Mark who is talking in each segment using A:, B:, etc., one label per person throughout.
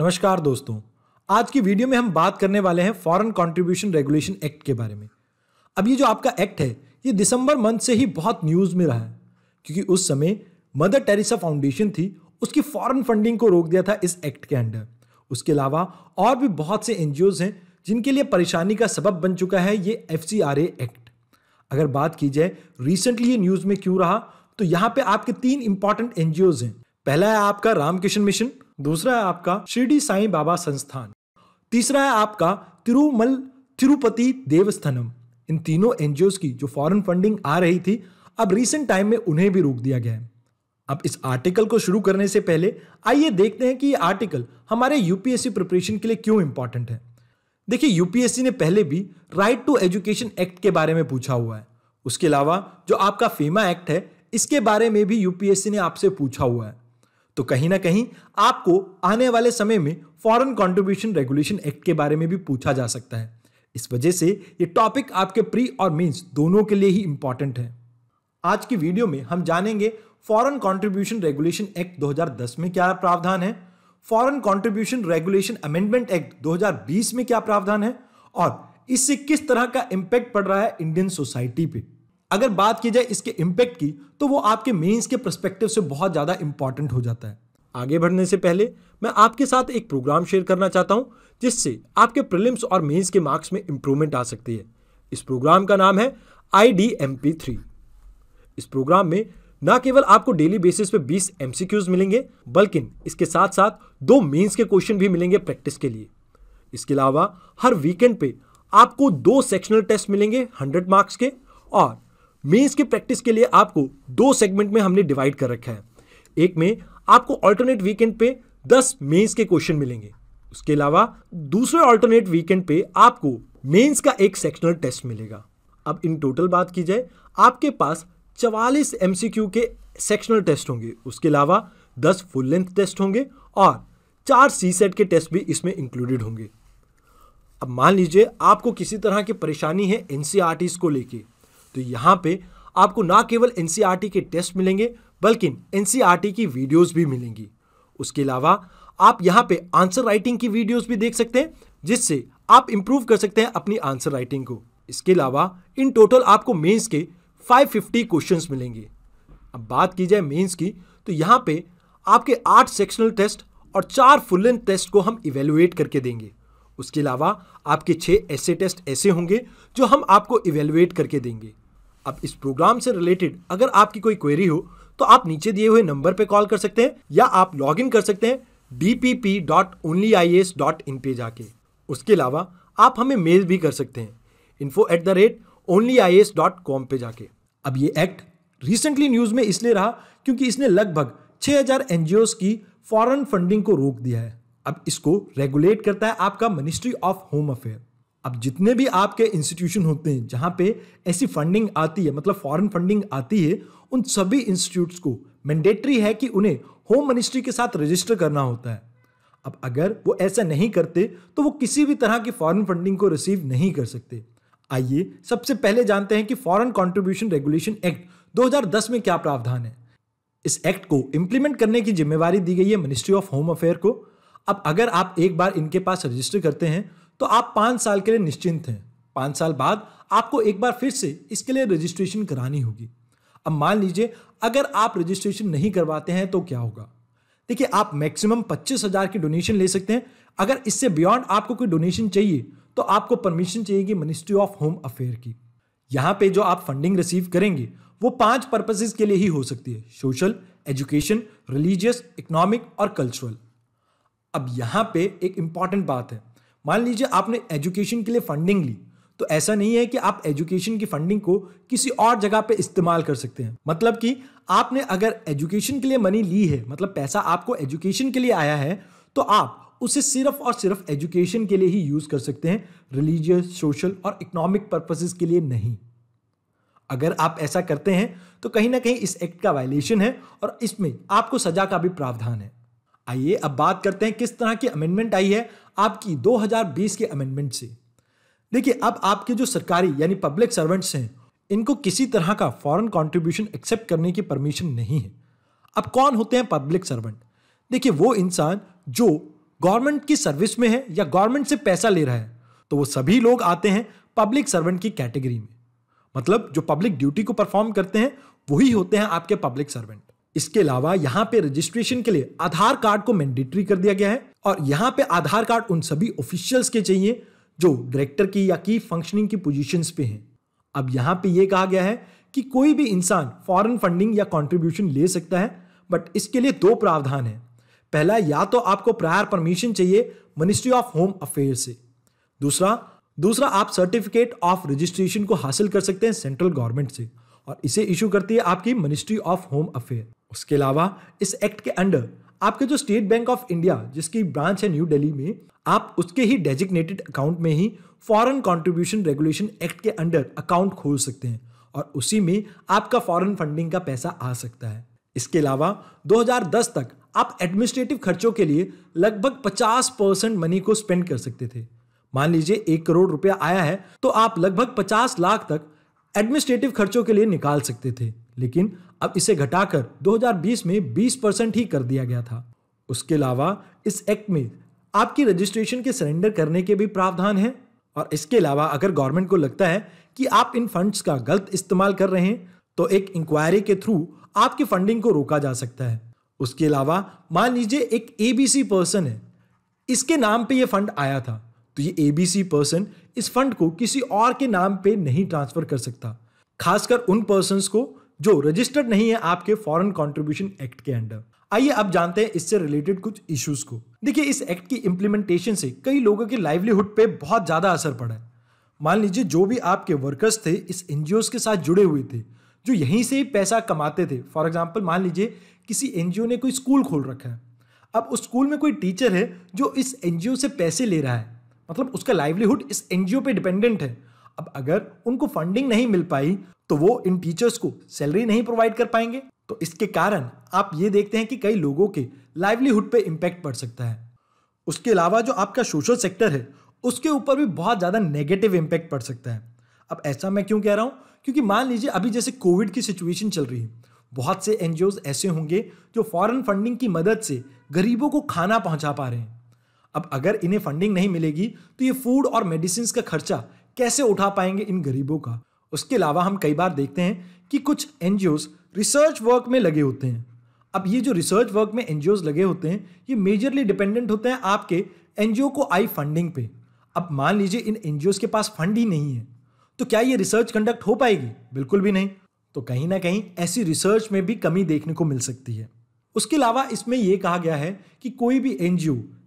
A: नमस्कार दोस्तों आज की वीडियो में हम बात करने वाले हैं फॉरेन कंट्रीब्यूशन रेगुलेशन एक्ट के बारे में अब ये जो आपका एक्ट है ये दिसंबर मंथ से ही बहुत न्यूज़ में रहा है क्योंकि उस समय मदर टेरेसा फाउंडेशन थी उसकी फॉरेन फंडिंग को रोक दिया था इस एक्ट के अंडर उसके अलावा और भी बहुत से एन हैं जिनके लिए परेशानी का सबब बन चुका है ये एफ एक्ट अगर बात की जाए रिसेंटली ये न्यूज़ में क्यों रहा तो यहाँ पे आपके तीन इंपॉर्टेंट एन हैं पहला है आपका रामकिशन मिशन दूसरा है आपका शिरडी साईं बाबा संस्थान तीसरा है आपका तिरुमल तिरुपति देवस्थनम इन तीनों एनजीओ की जो फॉरेन फंडिंग आ रही थी अब रिसेंट टाइम में उन्हें भी रोक दिया गया है अब इस आर्टिकल को शुरू करने से पहले आइए देखते हैं कि ये आर्टिकल हमारे यूपीएससी प्रिपरेशन के लिए क्यों इंपॉर्टेंट है देखिए यूपीएससी ने पहले भी राइट टू एजुकेशन एक्ट के बारे में पूछा हुआ है उसके अलावा जो आपका फेमा एक्ट है इसके बारे में भी यूपीएससी ने आपसे पूछा हुआ है तो कहीं ना कहीं आपको आने वाले समय में फॉरेन कंट्रीब्यूशन रेगुलेशन एक्ट के बारे में भी पूछा जा सकता है इस वजह से ये टॉपिक आपके प्री और मीन्स दोनों के लिए ही इंपॉर्टेंट है आज की वीडियो में हम जानेंगे फॉरेन कंट्रीब्यूशन रेगुलेशन एक्ट 2010 में क्या प्रावधान है foreign contribution regulation amendment act 2020 में क्या प्रावधान है और इससे किस तरह का इंपैक्ट पड़ रहा है इंडियन सोसाइटी पे अगर बात की जाए इसके इम्पैक्ट की तो वो आपके मेंस के प्रस्पेक्टिव से बहुत ज़्यादा इंपॉर्टेंट हो जाता है आगे बढ़ने से पहले मैं आपके साथ एक प्रोग्राम शेयर करना चाहता हूँ जिससे आपके प्रिलिम्स और मेंस के मार्क्स में इम्प्रूवमेंट आ सकती है इस प्रोग्राम का नाम है I D M P three इस प्रोग्राम में न केवल आपको डेली बेसिस पे 20 एम मिलेंगे बल्कि इसके साथ साथ दो मेंस के क्वेश्चन भी मिलेंगे प्रैक्टिस के लिए इसके अलावा हर वीकेंड पे आपको दो सेक्शनल टेस्ट मिलेंगे 100 मार्क्स के और मेंस की प्रैक्टिस के लिए आपको दो सेगमेंट में हमने डिवाइड कर रखा है एक में आपको ऑल्टरनेट वीकेंड पे दस मेंस के क्वेश्चन मिलेंगे उसके अलावा दूसरे ऑल्टरनेट वीकेंड पे आपको मेंस का एक सेक्शनल टेस्ट मिलेगा अब इन टोटल बात की जाए आपके पास चवालीस एम के सेक्शनल टेस्ट होंगे उसके अलावा दस फुल लेंथ टेस्ट होंगे और चार सी सेट के टेस्ट भी इसमें इंक्लूडेड होंगे अब मान लीजिए आपको किसी तरह की परेशानी है एन e को लेके तो यहाँ पे आपको ना केवल एन e के टेस्ट मिलेंगे बल्कि एन e की वीडियोज़ भी मिलेंगी उसके अलावा आप यहाँ पे आंसर राइटिंग की वीडियोस भी देख सकते हैं जिससे आप इम्प्रूव कर सकते हैं अपनी आंसर राइटिंग को इसके अलावा इन टोटल आपको मेंस के 550 क्वेश्चंस मिलेंगे अब बात की जाए मेंस की तो यहाँ पे आपके आठ सेक्शनल टेस्ट और चार फुल लेंथ टेस्ट को हम इवेलुएट करके देंगे उसके अलावा आपके छः ऐसे टेस्ट ऐसे होंगे जो हम आपको इवेलुएट करके देंगे अब इस प्रोग्राम से रिलेटेड अगर आपकी कोई क्वेरी हो तो आप नीचे दिए हुए नंबर पर कॉल कर सकते हैं या आप लॉग इन कर सकते हैं dpp.onlyis.in पे जाके उसके अलावा आप हमें मेल भी कर सकते हैं info at the rate only I S dot com पे जाके अब ये एक्ट रिसेंटली न्यूज में इसलिए रहा क्योंकि इसने लगभग 6000 हजार एनजीओ की फॉरेन फंडिंग को रोक दिया है अब इसको रेगुलेट करता है आपका मिनिस्ट्री ऑफ होम अफेयर अब जितने भी आपके इंस्टीट्यूशन होते हैं जहां पे ऐसी फंडिंग आती है मतलब फॉरेन फंडिंग आती है उन सभी इंस्टीट्यूट्स को मैंडेटरी है कि उन्हें होम मिनिस्ट्री के साथ रजिस्टर करना होता है अब अगर वो ऐसा नहीं करते तो वो किसी भी तरह की फॉरेन फंडिंग को रिसीव नहीं कर सकते आइए सबसे पहले जानते हैं कि फॉरेन कंट्रीब्यूशन रेगुलेशन एक्ट 2010 में क्या प्रावधान है इस एक्ट को इंप्लीमेंट करने की जिम्मेवारी दी गई है मिनिस्ट्री ऑफ होम अफेयर को अब अगर आप एक बार इनके पास रजिस्टर करते हैं तो आप पाँच साल के लिए निश्चिंत हैं पाँच साल बाद आपको एक बार फिर से इसके लिए रजिस्ट्रेशन करानी होगी अब मान लीजिए अगर आप रजिस्ट्रेशन नहीं करवाते हैं तो क्या होगा देखिए आप मैक्सिमम पच्चीस हज़ार की डोनेशन ले सकते हैं अगर इससे बियॉन्ड आपको कोई डोनेशन चाहिए तो आपको परमिशन चाहिए मिनिस्ट्री ऑफ होम अफेयर की यहाँ पे जो आप फंडिंग रिसीव करेंगे वो पांच पर्पसेज के लिए ही हो सकती है सोशल एजुकेशन रिलीजियस इकोनॉमिक और कल्चरल अब यहाँ पे एक इंपॉर्टेंट बात है मान लीजिए आपने एजुकेशन के लिए फंडिंग ली तो ऐसा नहीं है कि आप एजुकेशन की फंडिंग को किसी और जगह पे इस्तेमाल कर सकते हैं मतलब कि आपने अगर एजुकेशन के लिए मनी ली है मतलब पैसा आपको एजुकेशन के लिए आया है तो आप उसे सिर्फ और सिर्फ एजुकेशन के लिए ही यूज़ कर सकते हैं रिलीजियस सोशल और इकोनॉमिक पर्पसेस के लिए नहीं अगर आप ऐसा करते हैं तो कहीं ना कहीं इस एक्ट का वायलेशन है और इसमें आपको सजा का भी प्रावधान है आइए अब बात करते हैं किस तरह की अमेंडमेंट आई है आपकी 2020 के अमेंडमेंट से देखिए अब आपके जो सरकारी यानी पब्लिक सर्वेंट्स हैं इनको किसी तरह का फॉरेन कंट्रीब्यूशन एक्सेप्ट करने की परमिशन नहीं है अब कौन होते हैं पब्लिक सर्वेंट देखिए वो इंसान जो गवर्नमेंट की सर्विस में है या गवर्नमेंट से पैसा ले रहा है तो वो सभी लोग आते हैं पब्लिक सर्वेंट की कैटेगरी में मतलब जो पब्लिक ड्यूटी को परफॉर्म करते हैं वही होते हैं आपके पब्लिक सर्वेंट इसके अलावा यहाँ पे रजिस्ट्रेशन के लिए आधार कार्ड को मैंडेटरी कर दिया गया है और यहाँ पे आधार कार्ड उन सभी ऑफिशियल्स के चाहिए जो डायरेक्टर की या की फंक्शनिंग की पोजीशंस पे हैं अब यहाँ पे ये कहा गया है कि कोई भी इंसान फॉरेन फंडिंग या कंट्रीब्यूशन ले सकता है बट इसके लिए दो प्रावधान है पहला या तो आपको प्रायर परमिशन चाहिए मिनिस्ट्री ऑफ होम अफेयर से दूसरा दूसरा आप सर्टिफिकेट ऑफ रजिस्ट्रेशन को हासिल कर सकते हैं सेंट्रल गवर्नमेंट से और इसे इशू करती है आपकी मिनिस्ट्री ऑफ होम अफेयर उसके अलावा इस एक्ट के अंडर आपके जो स्टेट बैंक ऑफ इंडिया जिसकी ब्रांच है न्यू दिल्ली में आप उसके ही डेजिग्नेटेड अकाउंट में ही फॉरेन कंट्रीब्यूशन रेगुलेशन एक्ट के अंडर अकाउंट खोल सकते हैं और उसी में आपका फॉरेन फंडिंग का पैसा आ सकता है इसके अलावा 2010 तक आप एडमिनिस्ट्रेटिव खर्चों के लिए लगभग 50 परसेंट मनी को स्पेंड कर सकते थे मान लीजिए एक करोड़ रुपया आया है तो आप लगभग 50 लाख तक एडमिनिस्ट्रेटिव खर्चों के लिए निकाल सकते थे लेकिन अब इसे घटाकर 2020 में 20 परसेंट ही कर दिया गया था उसके अलावा इस एक्ट में आपकी रजिस्ट्रेशन के सरेंडर करने के भी प्रावधान हैं और इसके अलावा अगर गवर्नमेंट को लगता है कि आप इन फंड्स का गलत इस्तेमाल कर रहे हैं तो एक इंक्वायरी के थ्रू आपकी फंडिंग को रोका जा सकता है उसके अलावा मान लीजिए एक एबीसी पर्सन है इसके नाम पे ये फंड आया था तो ये एबीसी पर्सन इस फंड को किसी और के नाम पे नहीं ट्रांसफर कर सकता खासकर उन पर्सन को जो रजिस्टर्ड नहीं है आपके फॉरेन कंट्रीब्यूशन एक्ट के अंडर आइए अब जानते हैं इससे रिलेटेड कुछ इश्यूज को देखिए इस एक्ट की इम्प्लीमेंटेशन से कई लोगों के लाइवलीहुड पे बहुत ज़्यादा असर पड़ा है मान लीजिए जो भी आपके वर्कर्स थे इस एन के साथ जुड़े हुए थे जो यहीं से ही पैसा कमाते थे फॉर एग्जाम्पल मान लीजिए किसी एन ने कोई स्कूल खोल रखा है अब उस स्कूल में कोई टीचर है जो इस एन से पैसे ले रहा है मतलब उसका लाइवलीहुड इस एन पे डिपेंडेंट है अब अगर उनको फंडिंग नहीं मिल पाई तो वो इन टीचर्स को सैलरी नहीं प्रोवाइड कर पाएंगे तो इसके कारण आप ये देखते हैं कि कई लोगों के लाइवलीहुड पे इम्पैक्ट पड़ सकता है उसके अलावा जो आपका सोशल सेक्टर है उसके ऊपर भी बहुत ज़्यादा नेगेटिव इम्पैक्ट पड़ सकता है अब ऐसा मैं क्यों कह रहा हूँ क्योंकि मान लीजिए अभी जैसे कोविड की सिचुएशन चल रही है बहुत से एन ऐसे होंगे जो फॉरेन फंडिंग की मदद से गरीबों को खाना पहुंचा पा रहे हैं अब अगर इन्हें फंडिंग नहीं मिलेगी तो ये फूड और मेडिसिन का खर्चा कैसे उठा पाएंगे इन गरीबों का उसके अलावा हम कई बार देखते हैं कि कुछ एन रिसर्च वर्क में लगे होते हैं अब ये जो रिसर्च वर्क में एन लगे होते हैं ये मेजरली डिपेंडेंट होते हैं आपके एन को आई फंडिंग पे अब मान लीजिए इन एन के पास फंड ही नहीं है तो क्या ये रिसर्च कंडक्ट हो पाएगी बिल्कुल भी नहीं तो कहीं ना कहीं ऐसी रिसर्च में भी कमी देखने को मिल सकती है उसके अलावा इसमें यह कहा गया है कि कोई भी एन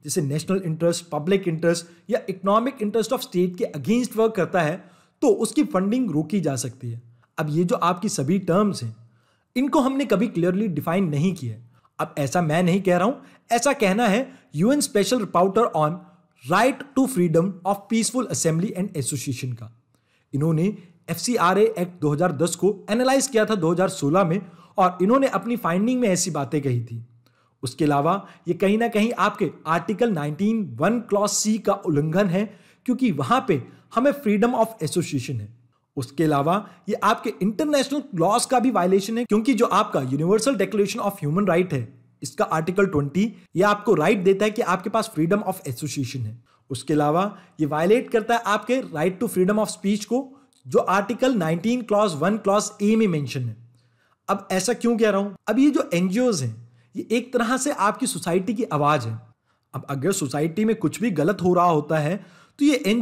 A: जैसे नेशनल इंटरेस्ट पब्लिक इंटरेस्ट या इकोनॉमिक इंटरेस्ट ऑफ स्टेट के अगेंस्ट वर्क करता है तो उसकी फंडिंग रोकी जा सकती है अब ये जो आपकी सभी टर्म्स हैं इनको हमने कभी क्लियरली डिफाइन नहीं किया अब ऐसा मैं नहीं कह रहा हूं ऐसा कहना है UN special reporter on right to freedom of peaceful assembly and association का इन्होंने एफ एक्ट 2010 को एनालाइज किया था 2016 में और इन्होंने अपनी फाइंडिंग में ऐसी बातें कही थी उसके अलावा ये कहीं ना कहीं आपके आर्टिकल 19 वन क्लॉस सी का उल्लंघन है क्योंकि वहां पे हमें फ्रीडम ऑफ एसोसिएशन है उसके अलावा ये आपके इंटरनेशनल लॉस का भी वायलेशन है क्योंकि जो आपका universal declaration of human right है इसका आर्टिकल 20 ये आपको राइट right देता है कि आपके पास फ्रीडम ऑफ एसोसिएशन है उसके अलावा ये वायलेट करता है आपके right to freedom of speech को जो article 19 clause one clause A में मेंशन है अब ऐसा क्यों कह रहा हूं अब ये जो एनजीओ हैं ये एक तरह से आपकी सोसाइटी की आवाज़ है अब अगर सोसाइटी में कुछ भी गलत हो रहा होता है तो ये एन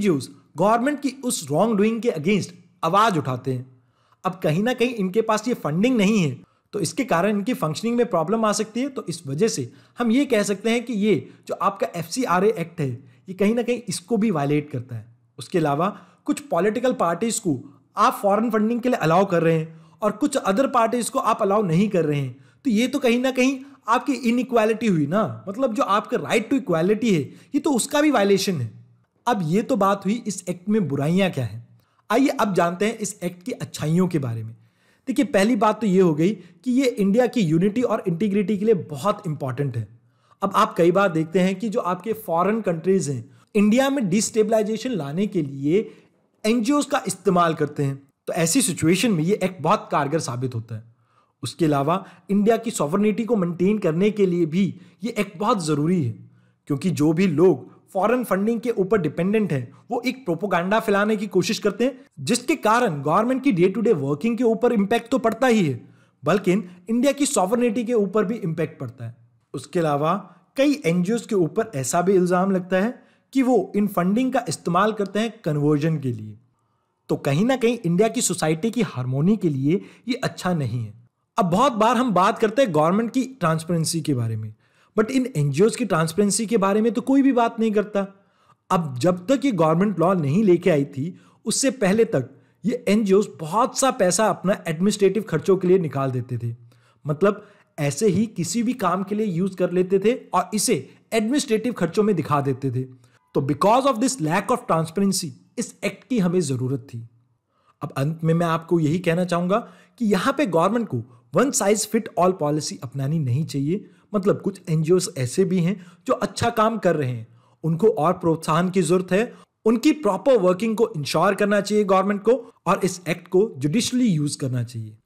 A: गवर्नमेंट की उस रॉन्ग डूइंग के अगेंस्ट आवाज़ उठाते हैं अब कहीं ना कहीं इनके पास ये फंडिंग नहीं है तो इसके कारण इनकी फंक्शनिंग में प्रॉब्लम आ सकती है तो इस वजह से हम ये कह सकते हैं कि ये जो आपका एफ एक्ट है ये कहीं ना कहीं इसको भी वायलेट करता है उसके अलावा कुछ पॉलिटिकल पार्टीज़ को आप फॉरेन फंडिंग के लिए अलाउ कर रहे हैं और कुछ अदर पार्टीज़ को आप अलाउ नहीं कर रहे हैं तो ये तो कहीं ना कहीं आपकी इनइक्वालिटी हुई ना मतलब जो आपके राइट टू इक्वालिटी है ये तो उसका भी वायलेशन है अब ये तो बात हुई इस एक्ट में बुराइयां क्या हैं आइए अब जानते हैं इस एक्ट की अच्छाइयों के बारे में देखिए पहली बात तो ये हो गई कि ये इंडिया की यूनिटी और इंटीग्रिटी के लिए बहुत इंपॉर्टेंट है अब आप कई बार देखते हैं कि जो आपके फॉरेन कंट्रीज हैं इंडिया में डिस्टेबलाइजेशन लाने के लिए एनजीओ का इस्तेमाल करते हैं तो ऐसी सिचुएशन में ये एक्ट बहुत कारगर साबित होता है उसके अलावा इंडिया की सॉवर्निटी को मेंटेन करने के लिए भी ये एक बहुत ज़रूरी है क्योंकि जो भी लोग फॉरेन फंडिंग के ऊपर डिपेंडेंट हैं वो एक प्रोपोगंडा फैलाने की कोशिश करते हैं जिसके कारण गवर्नमेंट की डे टू डे वर्किंग के ऊपर इम्पैक्ट तो पड़ता ही है बल्कि इंडिया की सॉवर्निटी के ऊपर भी इम्पैक्ट पड़ता है उसके अलावा कई एन के ऊपर ऐसा भी इल्ज़ाम लगता है कि वो इन फंडिंग का इस्तेमाल करते हैं कन्वर्जन के लिए तो कहीं ना कहीं इंडिया की सोसाइटी की हारमोनी के लिए ये अच्छा नहीं है अब बहुत बार हम बात करते हैं गवर्नमेंट की ट्रांसपेरेंसी के बारे में बट इन एन की ट्रांसपेरेंसी के बारे में तो कोई भी बात नहीं करता अब जब तक ये गवर्नमेंट लॉ नहीं लेके आई थी उससे पहले तक ये एन बहुत सा पैसा अपना एडमिनिस्ट्रेटिव खर्चों के लिए निकाल देते थे मतलब ऐसे ही किसी भी काम के लिए यूज कर लेते थे और इसे एडमिनिस्ट्रेटिव खर्चों में दिखा देते थे तो because of this lack of transparency इस एक्ट की हमें ज़रूरत थी अब अंत में मैं आपको यही कहना चाहूंगा कि यहां पे गवर्नमेंट को one size fit all policy अपनानी नहीं चाहिए मतलब कुछ एनजीओ ऐसे भी हैं जो अच्छा काम कर रहे हैं उनको और प्रोत्साहन की जरूरत है उनकी प्रॉपर वर्किंग को इंश्योर करना चाहिए गवर्नमेंट को और इस एक्ट को जुडिशली यूज करना चाहिए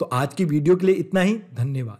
A: तो आज की वीडियो के लिए इतना ही धन्यवाद